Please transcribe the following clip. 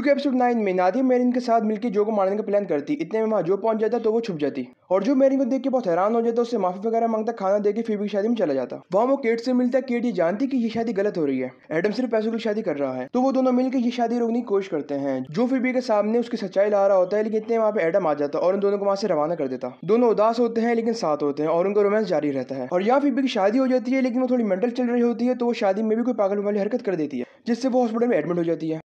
क्योंकि episode nine में Nadia marine के साथ मिलकर जो को मारने का प्लान करती इतने में वहाँ जो पहुंच जाता तो वो छुप जाती और जो मेरिन को देख के बहुत हैरान हो जाता उससे माफी वगैरह मांगता खाना देके फिर भी शादी में चला जाता वहाँ वो केट से मिलता केट ये जानती कि ये शादी गलत हो रही है एडम सिर्फ पैसों की शादी कर रहा है तो वो दोनों मिलकर ये शादी रोकने की कोशिश करते हैं जो फिर के सामने उसकी सच्चाई ला रहा होता है लेकिन इतने वहाँ पे एडम आ जाता और उन दोनों को वहाँ से रवाना कर देता दोनों उदास होते हैं लेकिन साथ होते हैं और उनका रोमांस जारी रहता है और यहाँ फिर की शादी हो जाती है लेकिन वो थोड़ी मेंटल चल रही होती है तो वो शादी में भी कोई पागल वाली हरकत कर देती है जिससे वो हॉस्पिटल में एडमिट हो जाती है